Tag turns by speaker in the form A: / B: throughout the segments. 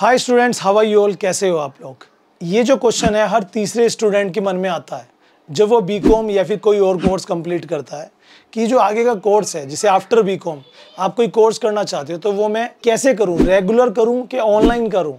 A: hi students how are you all कैसे हो आप लोग ये जो क्वेश्चन है हर तीसरे स्टूडेंट के मन में आता है जब वो बी कॉम या फिर कोई और कोर्स कंप्लीट करता है कि जो आगे का कोर्स है जिसे आफ्टर बी कॉम आप कोई कोर्स करना चाहते हो तो वो मैं कैसे करूँ रेगुलर करूँ कि ऑनलाइन करूँ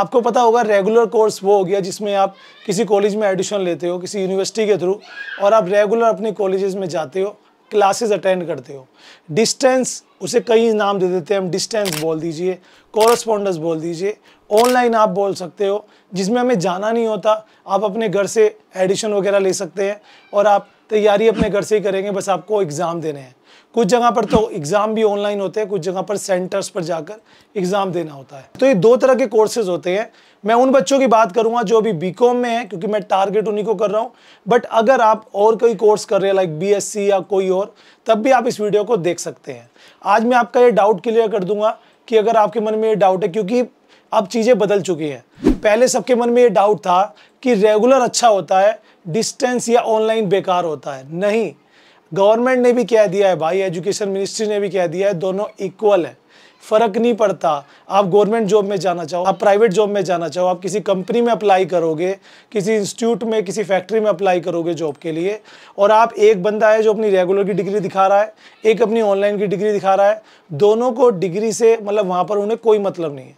A: आपको पता होगा रेगुलर कोर्स वो हो गया जिसमें आप किसी कॉलेज में एडमिशन लेते हो किसी यूनिवर्सिटी के थ्रू और आप रेगुलर अपने कॉलेज में जाते हो क्लासेस अटेंड करते हो डिस्टेंस उसे कई नाम दे देते हैं हम डिस्टेंस बोल दीजिए कॉरस्पॉन्डेंस बोल दीजिए ऑनलाइन आप बोल सकते हो जिसमें हमें जाना नहीं होता आप अपने घर से एडिशन वगैरह ले सकते हैं और आप तैयारी अपने घर से ही करेंगे बस आपको एग्ज़ाम देने हैं कुछ जगह पर तो एग्ज़ाम भी ऑनलाइन होते हैं कुछ जगह पर सेंटर्स पर जाकर एग्ज़ाम देना होता है तो ये दो तरह के कोर्सेज होते हैं मैं उन बच्चों की बात करूंगा जो अभी बी में है क्योंकि मैं टारगेट उन्हीं को कर रहा हूँ बट अगर आप और कोई कोर्स कर रहे हैं लाइक बी या कोई और तब भी आप इस वीडियो को देख सकते हैं आज मैं आपका ये डाउट क्लियर कर दूंगा कि अगर आपके मन में ये डाउट है क्योंकि अब चीज़ें बदल चुकी हैं पहले सबके मन में ये डाउट था कि रेगुलर अच्छा होता है डिस्टेंस या ऑनलाइन बेकार होता है नहीं गवर्नमेंट ने भी कह दिया है भाई एजुकेशन मिनिस्ट्री ने भी कह दिया है दोनों इक्वल है फ़र्क नहीं पड़ता आप गवर्नमेंट जॉब में जाना चाहो आप प्राइवेट जॉब में जाना चाहो आप किसी कंपनी में अप्लाई करोगे किसी इंस्टीट्यूट में किसी फैक्ट्री में अप्लाई करोगे जॉब के लिए और आप एक बंदा है जो अपनी रेगुलर की डिग्री दिखा रहा है एक अपनी ऑनलाइन की डिग्री दिखा रहा है दोनों को डिग्री से मतलब वहाँ पर उन्हें कोई मतलब नहीं है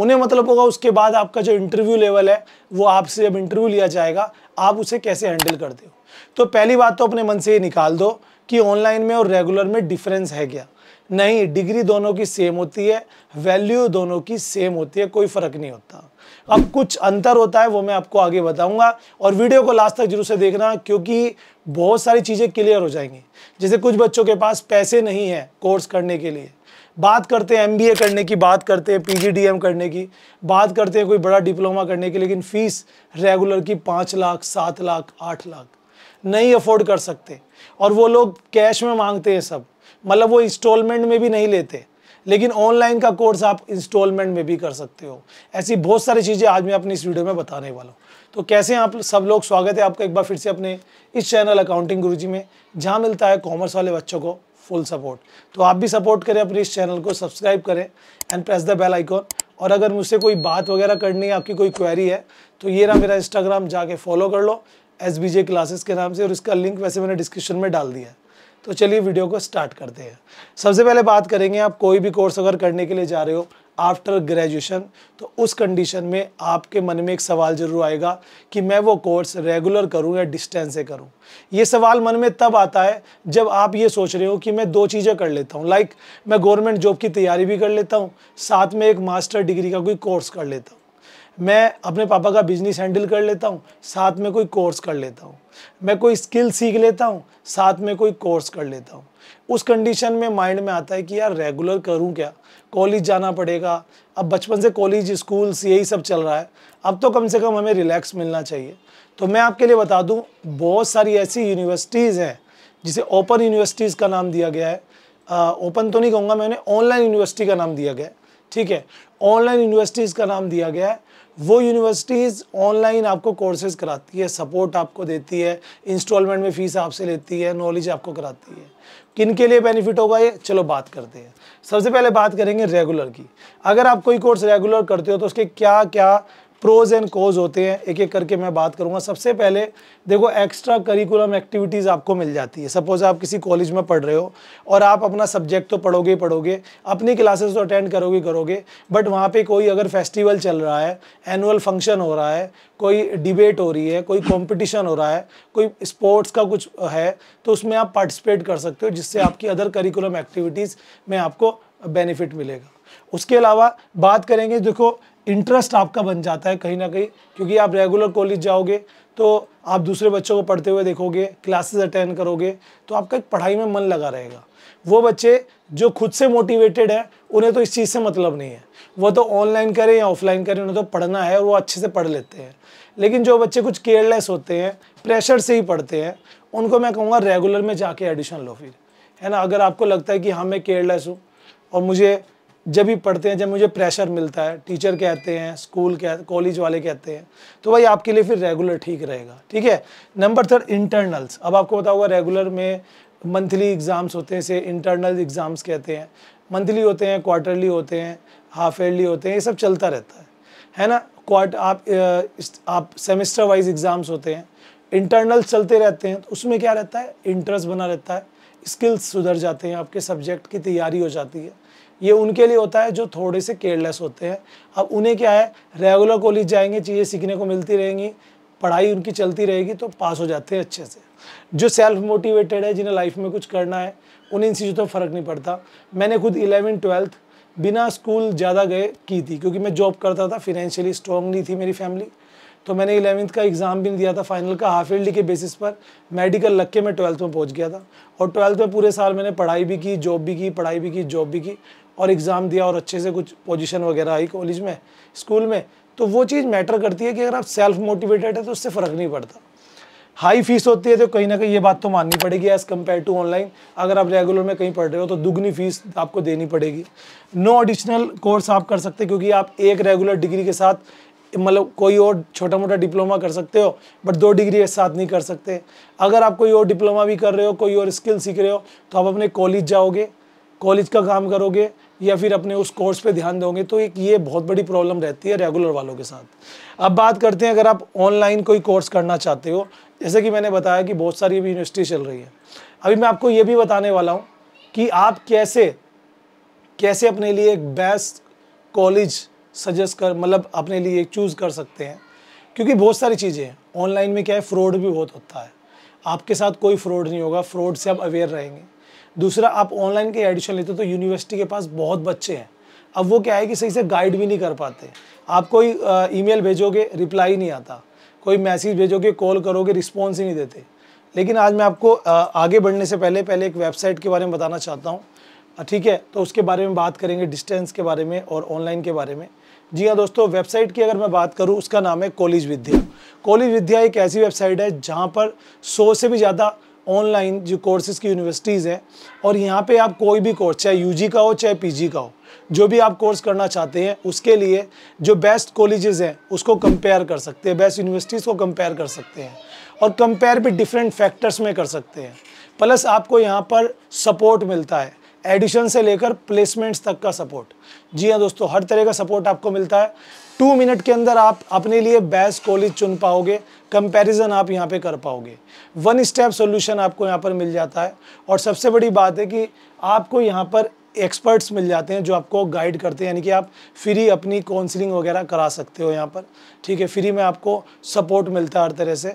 A: उन्हें मतलब होगा उसके बाद आपका जो इंटरव्यू लेवल है वो आपसे जब इंटरव्यू लिया जाएगा आप उसे कैसे हैंडल करते हो तो पहली बात तो अपने मन से ये निकाल दो कि ऑनलाइन में और रेगुलर में डिफरेंस है क्या नहीं डिग्री दोनों की सेम होती है वैल्यू दोनों की सेम होती है कोई फ़र्क नहीं होता अब कुछ अंतर होता है वो मैं आपको आगे बताऊंगा और वीडियो को लास्ट तक जरूर से देखना क्योंकि बहुत सारी चीज़ें क्लियर हो जाएंगी जैसे कुछ बच्चों के पास पैसे नहीं है कोर्स करने के लिए बात करते हैं एम करने की बात करते हैं पी करने की बात करते हैं कोई बड़ा डिप्लोमा करने की लेकिन फ़ीस रेगुलर की पाँच लाख सात लाख आठ लाख नहीं अफोर्ड कर सकते और वो लोग कैश में मांगते हैं सब मतलब वो इंस्टॉलमेंट में भी नहीं लेते लेकिन ऑनलाइन का कोर्स आप इंस्टॉलमेंट में भी कर सकते हो ऐसी बहुत सारी चीज़ें आज मैं अपनी इस वीडियो में बताने वाला हूँ तो कैसे आप सब लोग स्वागत है आपका एक बार फिर से अपने इस चैनल अकाउंटिंग गुरु में जहाँ मिलता है कॉमर्स वाले बच्चों को फुल सपोर्ट तो आप भी सपोर्ट करें अपने इस चैनल को सब्सक्राइब करें and press the bell icon और अगर मुझसे कोई बात वगैरह करनी है आपकी कोई क्वेरी है तो ये रहा मेरा इंस्टाग्राम जाके फॉलो कर लो एस बी जे क्लासेस के नाम से और इसका लिंक वैसे मैंने डिस्क्रिप्शन में डाल दिया है तो चलिए वीडियो को स्टार्ट करते हैं सबसे पहले बात करेंगे आप कोई भी कोर्स अगर करने के लिए जा रहे हो आफ्टर ग्रेजुएशन तो उस कंडीशन में आपके मन में एक सवाल जरूर आएगा कि मैं वो कोर्स रेगुलर करूं या डिस्टेंस से करूं ये सवाल मन में तब आता है जब आप ये सोच रहे हो कि मैं दो चीज़ें कर लेता हूं लाइक like, मैं गवर्नमेंट जॉब की तैयारी भी कर लेता हूं साथ में एक मास्टर डिग्री का कोई कोर्स कर लेता हूँ मैं अपने पापा का बिजनेस हैंडल कर लेता हूँ साथ में कोई कोर्स कर लेता हूँ मैं कोई स्किल सीख लेता हूँ साथ में कोई कोर्स कर लेता हूँ उस कंडीशन में माइंड में आता है कि यार रेगुलर करूँ क्या कॉलेज जाना पड़ेगा अब बचपन से कॉलेज स्कूल्स यही सब चल रहा है अब तो कम से कम हमें रिलैक्स मिलना चाहिए तो मैं आपके लिए बता दूँ बहुत सारी ऐसी यूनिवर्सिटीज़ हैं जिसे ओपन यूनिवर्सिटीज़ का नाम दिया गया है ओपन तो नहीं कहूँगा मैंने ऑनलाइन यूनिवर्सिटी का नाम दिया गया है ठीक है ऑनलाइन यूनिवर्सिटीज़ का नाम दिया गया है वो यूनिवर्सिटीज़ ऑनलाइन आपको कोर्सेज कराती है सपोर्ट आपको देती है इंस्टॉलमेंट में फ़ीस आपसे लेती है नॉलेज आपको कराती है किन के लिए बेनिफिट होगा ये चलो बात करते हैं सबसे पहले बात करेंगे रेगुलर की अगर आप कोई कोर्स रेगुलर करते हो तो उसके क्या क्या प्रोज एंड कोज होते हैं एक एक करके मैं बात करूँगा सबसे पहले देखो एक्स्ट्रा करिकुलम एक्टिविटीज़ आपको मिल जाती है सपोज़ आप किसी कॉलेज में पढ़ रहे हो और आप अपना सब्जेक्ट तो पढ़ोगे ही पढ़ोगे अपनी क्लासेस तो अटेंड करोगे करोगे बट वहाँ पे कोई अगर फेस्टिवल चल रहा है एनुअल फंक्शन हो रहा है कोई डिबेट हो रही है कोई कॉम्पिटिशन हो रहा है कोई स्पोर्ट्स का कुछ है तो उसमें आप पार्टिसिपेट कर सकते हो जिससे आपकी अदर करिकुलम एक्टिविटीज़ में आपको बेनिफिट मिलेगा उसके अलावा बात करेंगे देखो इंटरेस्ट आपका बन जाता है कहीं ना कहीं क्योंकि आप रेगुलर कॉलेज जाओगे तो आप दूसरे बच्चों को पढ़ते हुए देखोगे क्लासेस अटेंड करोगे तो आपका एक पढ़ाई में मन लगा रहेगा वो बच्चे जो खुद से मोटिवेटेड हैं उन्हें तो इस चीज़ से मतलब नहीं है वो तो ऑनलाइन करें या ऑफलाइन करें उन्हें तो पढ़ना है और वो अच्छे से पढ़ लेते हैं लेकिन जो बच्चे कुछ केयरलेस होते हैं प्रेशर से ही पढ़ते हैं उनको मैं कहूँगा रेगुलर में जाके एडिशन लो फिर है ना अगर आपको लगता है कि हाँ मैं केयरलेस हूँ और मुझे जब भी पढ़ते हैं जब मुझे प्रेशर मिलता है टीचर कहते हैं स्कूल कह कॉलेज वाले कहते हैं तो भाई आपके लिए फिर रेगुलर ठीक रहेगा ठीक है नंबर थर्ड इंटरनल्स अब आपको पता होगा रेगुलर में मंथली एग्ज़ाम्स होते हैं से इंटरनल एग्ज़ाम्स कहते हैं मंथली होते हैं क्वार्टरली होते हैं हाफ ईयरली होते हैं ये सब चलता रहता है है ना क्वार्ट आप आप सेमेस्टर वाइज एग्ज़ाम्स होते हैं इंटरनल्स चलते रहते हैं तो उसमें क्या रहता है इंटरेस्ट बना रहता है स्किल्स सुधर जाते हैं आपके सब्जेक्ट की तैयारी हो जाती है ये उनके लिए होता है जो थोड़े से केयरलेस होते हैं अब उन्हें क्या है रेगुलर कॉलेज जाएंगे चीज़ें सीखने को मिलती रहेंगी पढ़ाई उनकी चलती रहेगी तो पास हो जाते हैं अच्छे से जो सेल्फ मोटिवेटेड है जिन्हें लाइफ में कुछ करना है उन्हें इन चीज़ों पर फ़र्क नहीं पड़ता मैंने खुद इलेवन ट्वेल्थ बिना स्कूल ज़्यादा गए की थी क्योंकि मैं जॉब करता था फिनेंशियली स्ट्रॉन्ग नहीं थी मेरी फैमिली तो मैंने इलेवंथ का एग्ज़ाम भी नहीं दिया था फाइनल का हाफ ईयरली के बेसिस पर मेडिकल लग के मैं ट्वेल्थ में पहुंच गया था और ट्वेल्थ में पूरे साल मैंने पढ़ाई भी की जॉब भी की पढ़ाई भी की जॉब भी की और एग्ज़ाम दिया और अच्छे से कुछ पोजिशन वगैरह आई कॉलेज में स्कूल में तो वो चीज़ मैटर करती है कि अगर आप सेल्फ मोटिवेटेड है तो उससे फ़र्क नहीं पड़ता हाई फीस होती है तो कहीं ना कहीं ये बात तो माननी पड़ेगी एज़ कम्पेयर टू ऑनलाइन अगर आप रेगुलर में कहीं पढ़ रहे हो तो दुगनी फीस आपको देनी पड़ेगी नो एडिशनल कोर्स आप कर सकते क्योंकि आप एक रेगुलर डिग्री के साथ मतलब कोई और छोटा मोटा डिप्लोमा कर सकते हो बट दो डिग्री एक साथ नहीं कर सकते अगर आप कोई और डिप्लोमा भी कर रहे हो कोई और स्किल सीख रहे हो तो आप अपने कॉलेज जाओगे कॉलेज का काम करोगे या फिर अपने उस कोर्स पे ध्यान दोगे तो एक ये बहुत बड़ी प्रॉब्लम रहती है रेगुलर वालों के साथ अब बात करते हैं अगर आप ऑनलाइन कोई कोर्स करना चाहते हो जैसे कि मैंने बताया कि बहुत सारी अभी यूनिवर्सिटी चल रही है अभी मैं आपको ये भी बताने वाला हूँ कि आप कैसे कैसे अपने लिए एक बेस्ट कॉलेज सजेस्ट कर मतलब अपने लिए चूज़ कर सकते हैं क्योंकि बहुत सारी चीज़ें हैं ऑनलाइन में क्या है फ्रॉड भी बहुत होता है आपके साथ कोई फ्रॉड नहीं होगा फ्रॉड से आप अवेयर रहेंगे दूसरा आप ऑनलाइन के एडिशन लेते हो तो यूनिवर्सिटी के पास बहुत बच्चे हैं अब वो क्या है कि सही से गाइड भी नहीं कर पाते आप कोई ईमेल भेजोगे रिप्लाई नहीं आता कोई मैसेज भेजोगे कॉल करोगे रिस्पॉन्स ही नहीं देते लेकिन आज मैं आपको आगे बढ़ने से पहले पहले एक वेबसाइट के बारे में बताना चाहता हूँ ठीक है तो उसके बारे में बात करेंगे डिस्टेंस के बारे में और ऑनलाइन के बारे में जी हाँ दोस्तों वेबसाइट की अगर मैं बात करूँ उसका नाम है कॉलेज विद्या कॉलेज विद्या एक ऐसी वेबसाइट है जहाँ पर सौ से भी ज़्यादा ऑनलाइन जो कोर्सेज़ की यूनिवर्सिटीज़ हैं और यहाँ पे आप कोई भी कोर्स चाहे यूजी का हो चाहे पीजी का हो जो भी आप कोर्स करना चाहते हैं उसके लिए जो बेस्ट कॉलेजेस हैं उसको कंपेयर कर सकते हैं बेस्ट यूनिवर्सिटीज़ को कंपेयर कर सकते हैं और कंपेयर भी डिफरेंट फैक्टर्स में कर सकते हैं प्लस आपको यहाँ पर सपोर्ट मिलता है एडिशन से लेकर प्लेसमेंट्स तक का सपोर्ट जी हाँ दोस्तों हर तरह का सपोर्ट आपको मिलता है टू मिनट के अंदर आप अपने लिए बेस्ट कॉलेज चुन पाओगे कंपैरिजन आप यहाँ पे कर पाओगे वन स्टेप सॉल्यूशन आपको यहाँ पर मिल जाता है और सबसे बड़ी बात है कि आपको यहाँ पर एक्सपर्ट्स मिल जाते हैं जो आपको गाइड करते हैं यानी कि आप फ्री अपनी काउंसलिंग वगैरह करा सकते हो यहाँ पर ठीक है फ्री में आपको सपोर्ट मिलता है हर तरह से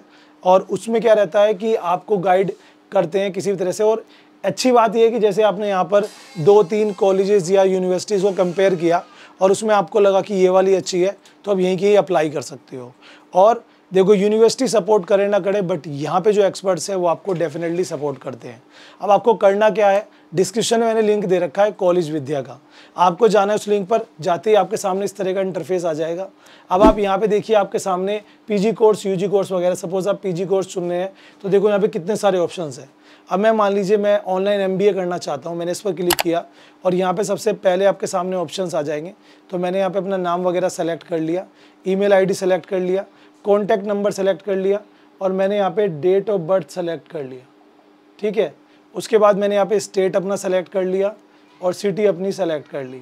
A: और उसमें क्या रहता है कि आपको गाइड करते हैं किसी भी तरह से और अच्छी बात यह है कि जैसे आपने यहाँ पर दो तीन कॉलेजेस या यूनिवर्सिटीज़ को कंपेयर किया और उसमें आपको लगा कि ये वाली अच्छी है तो आप यहीं की ही अप्लाई कर सकते हो और देखो यूनिवर्सिटी सपोर्ट करे ना करे बट यहाँ पे जो एक्सपर्ट्स हैं वो आपको डेफिनेटली सपोर्ट करते हैं अब आपको करना क्या है डिस्क्रिप्शन में मैंने लिंक दे रखा है कॉलेज विद्या का आपको जाना है उस लिंक पर जाते ही आपके सामने इस तरह का इंटरफेस आ जाएगा अब आप यहाँ पे देखिए आपके सामने पीजी कोर्स यूजी कोर्स वगैरह सपोज आप पीजी कोर्स चुन रहे हैं तो देखो यहाँ पे कितने सारे ऑप्शंस हैं अब मैं मान लीजिए मैं ऑनलाइन एम करना चाहता हूँ मैंने इस पर क्लिक किया और यहाँ पे सबसे पहले आपके सामने ऑप्शंस आ जाएंगे तो मैंने यहाँ पे अपना नाम वगैरह सेलेक्ट कर लिया ईमेल आईडी सेलेक्ट कर लिया कॉन्टैक्ट नंबर सेलेक्ट कर लिया और मैंने यहाँ पे डेट ऑफ बर्थ सेलेक्ट कर लिया ठीक है उसके बाद मैंने यहाँ पे स्टेट अपना सेलेक्ट कर लिया और सिटी अपनी सेलेक्ट कर ली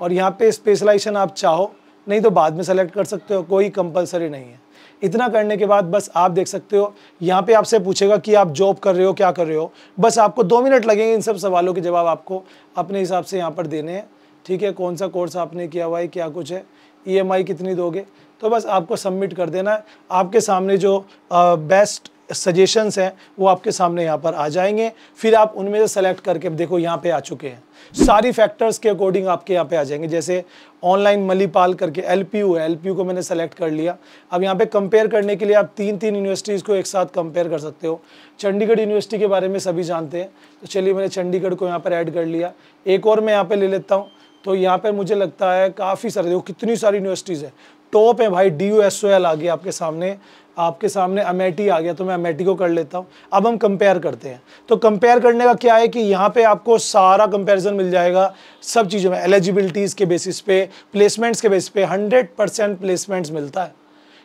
A: और यहाँ पे स्पेशलाइजेशन आप चाहो नहीं तो बाद में सेलेक्ट कर सकते हो कोई कंपलसरी नहीं है इतना करने के बाद बस आप देख सकते हो यहाँ पे आपसे पूछेगा कि आप जॉब कर रहे हो क्या कर रहे हो बस आपको दो मिनट लगेंगे इन सब सवालों के जवाब आपको अपने हिसाब से यहाँ पर देने हैं ठीक है कौन सा कोर्स आपने किया हुआ है क्या कुछ है ई e कितनी दोगे तो बस आपको सबमिट कर देना है आपके सामने जो बेस्ट सजेशंस हैं वो आपके सामने यहाँ पर आ जाएंगे फिर आप उनमें से सेलेक्ट करके देखो यहाँ पे आ चुके हैं सारी फैक्टर्स के अकॉर्डिंग आपके यहाँ पे आ जाएंगे जैसे ऑनलाइन मलिपाल करके एल पी है एल को मैंने सेलेक्ट कर लिया अब यहाँ पे कंपेयर करने के लिए आप तीन तीन यूनिवर्सिटीज़ को एक साथ कंपेयर कर सकते हो चंडीगढ़ यूनिवर्सिटी के बारे में सभी जानते हैं तो चलिए मैंने चंडीगढ़ को यहाँ पर ऐड कर लिया एक और मैं यहाँ पर ले लेता हूँ तो यहाँ पर मुझे लगता है काफ़ी सारे देखो कितनी सारी यूनिवर्सिटीज़ है टॉप है भाई D U S O L आ गया आपके सामने आपके सामने अमेटी आ गया तो मैं अमेटी को कर लेता हूँ अब हम कंपेयर करते हैं तो कंपेयर करने का क्या है कि यहाँ पे आपको सारा कंपैरिजन मिल जाएगा सब चीज़ों में एलिजिबिलिटीज़ के बेसिस पे प्लेसमेंट्स के बेसिस पे 100 परसेंट प्लेसमेंट्स मिलता है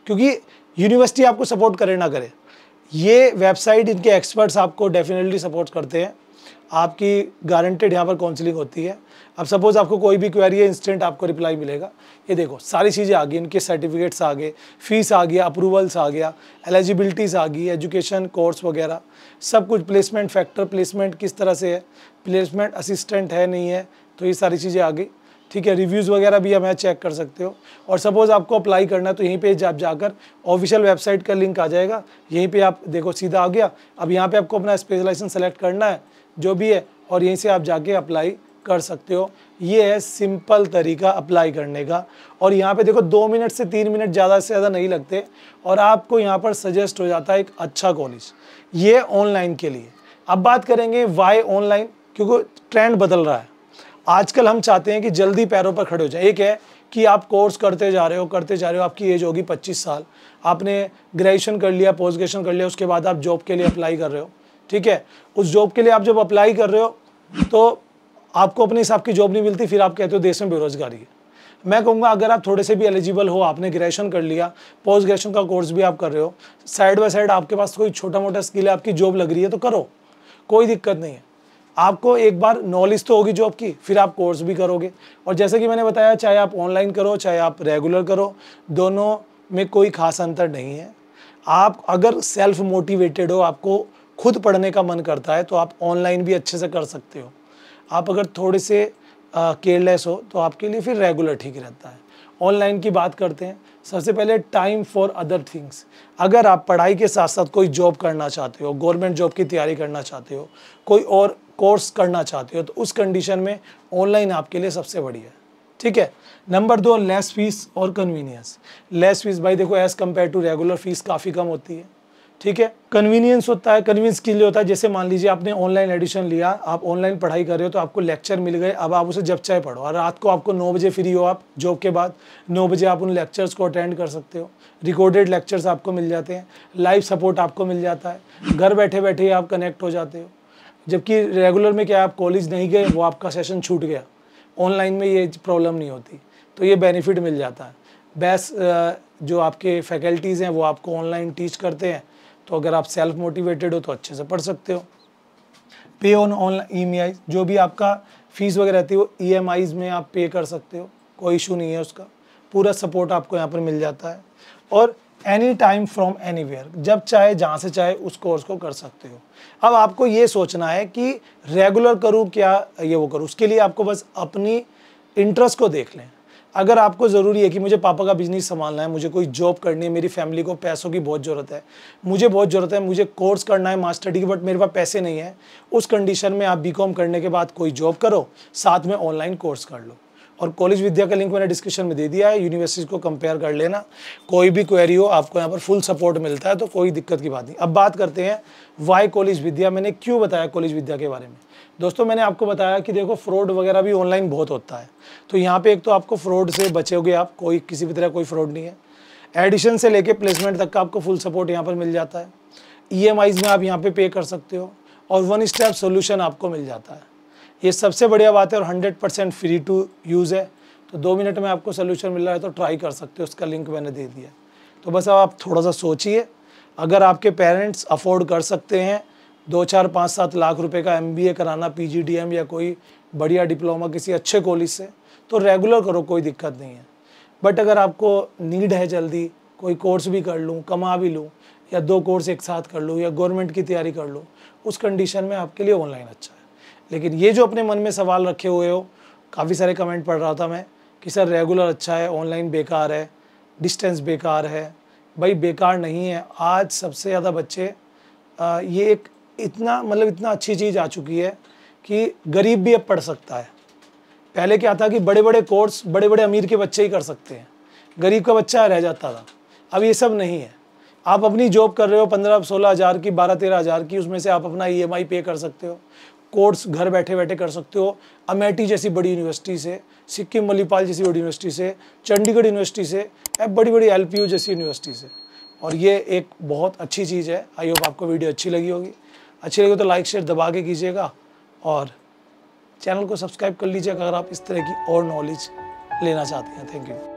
A: क्योंकि यूनिवर्सिटी आपको सपोर्ट करे ना करे ये वेबसाइट इनके एक्सपर्ट्स आपको डेफिनेटली सपोर्ट करते हैं आपकी गारंटेड यहाँ पर काउंसलिंग होती है अब सपोज़ आपको कोई भी क्वेरी है इंस्टेंट आपको रिप्लाई मिलेगा ये देखो सारी चीज़ें आ गई इनके सर्टिफिकेट्स आ गए फीस आ गया अप्रूवल्स आ गया एलिजिबिलिटीज़ आ गई एजुकेशन कोर्स वगैरह सब कुछ प्लेसमेंट फैक्टर प्लेसमेंट किस तरह से है प्लेसमेंट असिस्टेंट है नहीं है तो ये सारी चीज़ें आ गई ठीक है रिव्यूज़ वगैरह भी हमें चेक कर सकते हो और सपोज़ आपको अप्लाई करना है तो यहीं पे आप जाकर ऑफिशियल वेबसाइट का लिंक आ जाएगा यहीं पे आप देखो सीधा आ गया अब यहाँ पे आपको अपना स्पेशलाइजेशन सेलेक्ट करना है जो भी है और यहीं से आप जाके अप्लाई कर सकते हो ये है सिंपल तरीका अप्लाई करने का और यहाँ पे देखो दो मिनट से तीन मिनट ज़्यादा से ज़्यादा नहीं लगते और आपको यहाँ पर सजेस्ट हो जाता है एक अच्छा कॉलेज ये ऑनलाइन के लिए अब बात करेंगे वाई ऑनलाइन क्योंकि ट्रेंड बदल रहा है आजकल हम चाहते हैं कि जल्दी पैरों पर खड़े हो जाए एक है कि आप कोर्स करते जा रहे हो करते जा रहे हो आपकी एज होगी 25 साल आपने ग्रेजुएशन कर लिया पोस्ट ग्रेजुएशन कर लिया उसके बाद आप जॉब के लिए अप्लाई कर रहे हो ठीक है उस जॉब के लिए आप जब अप्लाई कर रहे हो तो आपको अपने हिसाब की जॉब नहीं मिलती फिर आप कहते हो देश में बेरोजगारी है मैं कहूँगा अगर आप थोड़े से भी एलिजिबल हो आपने ग्रेजुएशन कर लिया पोस्ट ग्रेजुएशन का कोर्स भी आप कर रहे हो साइड बाय साइड आपके पास कोई छोटा मोटा स्किल है आपकी जॉब लग रही है तो करो कोई दिक्कत नहीं है आपको एक बार नॉलेज तो होगी जॉब की फिर आप कोर्स भी करोगे और जैसे कि मैंने बताया चाहे आप ऑनलाइन करो चाहे आप रेगुलर करो दोनों में कोई खास अंतर नहीं है आप अगर सेल्फ मोटिवेटेड हो आपको खुद पढ़ने का मन करता है तो आप ऑनलाइन भी अच्छे से कर सकते हो आप अगर थोड़े से केयरलेस हो तो आपके लिए फिर रेगुलर ठीक रहता है ऑनलाइन की बात करते हैं सबसे पहले टाइम फॉर अदर थिंग्स अगर आप पढ़ाई के साथ साथ कोई जॉब करना चाहते हो गवर्नमेंट जॉब की तैयारी करना चाहते हो कोई और कोर्स करना चाहते हो तो उस कंडीशन में ऑनलाइन आपके लिए सबसे बढ़िया है ठीक है नंबर दो लेस फीस और कन्वीनियंस लेस फीस भाई देखो as compared to regular fees काफ़ी कम होती है ठीक है कन्वीनियंस होता है कन्वीनियंस के लिए होता है जैसे मान लीजिए आपने ऑनलाइन एडिशन लिया आप ऑनलाइन पढ़ाई कर रहे हो तो आपको लेक्चर मिल गए अब आप उसे जब चाहे पढ़ो और रात को आपको नौ बजे फ्री हो आप जॉब के बाद नौ बजे आप उन लेक्चर्स को अटेंड कर सकते हो रिकॉर्डेड लेक्चर्स आपको मिल जाते हैं लाइव सपोर्ट आपको मिल जाता है घर बैठे बैठे आप कनेक्ट हो जाते हो जबकि रेगुलर में क्या आप कॉलेज नहीं गए वो आपका सेशन छूट गया ऑनलाइन में ये प्रॉब्लम नहीं होती तो ये बेनिफिट मिल जाता है बेस जो आपके फैकल्टीज़ हैं वो आपको ऑनलाइन टीच करते हैं तो अगर आप सेल्फ मोटिवेटेड हो तो अच्छे से पढ़ सकते हो पे ऑन ऑनलाइन ई जो भी आपका फ़ीस वगैरह रहती है वो ई e में आप पे कर सकते हो कोई इशू नहीं है उसका पूरा सपोर्ट आपको यहाँ पर मिल जाता है और एनी टाइम फ्रॉम एनी जब चाहे जहाँ से चाहे उस कोर्स को कर सकते हो अब आपको ये सोचना है कि रेगुलर करूँ क्या ये वो करूँ उसके लिए आपको बस अपनी इंटरेस्ट को देख लें अगर आपको ज़रूरी है कि मुझे पापा का बिजनेस संभालना है मुझे कोई जॉब करनी है मेरी फैमिली को पैसों की बहुत ज़रूरत है मुझे बहुत ज़रूरत है मुझे कोर्स करना है मास्टर डिग्री बट मेरे पास पैसे नहीं है उस कंडीशन में आप बीकॉम करने के बाद कोई जॉब करो साथ में ऑनलाइन कोर्स कर लो और कॉलेज विद्या का लिंक मैंने डिस्क्रिप्शन में दे दिया है यूनिवर्सिटीज को कंपेयर कर लेना कोई भी क्वेरी हो आपको यहाँ पर फुल सपोर्ट मिलता है तो कोई दिक्कत की बात नहीं अब बात करते हैं वाई कॉलेज विद्या मैंने क्यों बताया कॉलेज विद्या के बारे में दोस्तों मैंने आपको बताया कि देखो फ्रॉड वगैरह भी ऑनलाइन बहुत होता है तो यहाँ पर एक तो आपको फ्रॉड से बचोगे आप कोई किसी भी तरह कोई फ्रॉड नहीं है एडिशन से लेके प्लेसमेंट तक का आपको फुल सपोर्ट यहाँ पर मिल जाता है ई e में आप यहाँ पर पे कर सकते हो और वन स्टेप सोल्यूशन आपको मिल जाता है ये सबसे बढ़िया बात है और 100 परसेंट फ्री टू यूज़ है तो दो मिनट में आपको सोल्यूशन मिल रहा है तो ट्राई कर सकते हो उसका लिंक मैंने दे दिया तो बस अब आप थोड़ा सा सोचिए अगर आपके पेरेंट्स अफोर्ड कर सकते हैं दो चार पाँच सात लाख रुपए का एम कराना पी या कोई बढ़िया डिप्लोमा किसी अच्छे कॉलेज से तो रेगुलर करो कोई दिक्कत नहीं है बट अगर आपको नीड है जल्दी कोई कोर्स भी कर लूँ कमा भी लूँ या दो कोर्स एक साथ कर लूँ या गवर्नमेंट की तैयारी कर लूँ उस कंडीशन में आपके लिए ऑनलाइन अच्छा है लेकिन ये जो अपने मन में सवाल रखे हुए हो काफ़ी सारे कमेंट पढ़ रहा था मैं कि सर रेगुलर अच्छा है ऑनलाइन बेकार है डिस्टेंस बेकार है भाई बेकार नहीं है आज सबसे ज़्यादा बच्चे आ, ये एक इतना मतलब इतना अच्छी चीज़ आ चुकी है कि गरीब भी अब पढ़ सकता है पहले क्या था कि बड़े बड़े कोर्स बड़े बड़े अमीर के बच्चे ही कर सकते हैं गरीब का बच्चा रह जाता था अब ये सब नहीं है आप अपनी जॉब कर रहे हो पंद्रह सोलह हज़ार की बारह तेरह हज़ार की उसमें से आप अपना ई e पे कर सकते हो कोर्स घर बैठे बैठे कर सकते हो अमेठी जैसी बड़ी यूनिवर्सिटी से सिक्किम मलिपाल जैसी बड़ी यूनिवर्सिटी से चंडीगढ़ यूनिवर्सिटी से या बड़ी बड़ी एल जैसी यूनिवर्सिटी से और ये एक बहुत अच्छी चीज़ है आई होप आपको वीडियो अच्छी लगी होगी अच्छी लगी तो लाइक शेयर दबा के कीजिएगा और चैनल को सब्सक्राइब कर लीजिएगा अगर आप इस तरह की और नॉलेज लेना चाहते हैं थैंक यू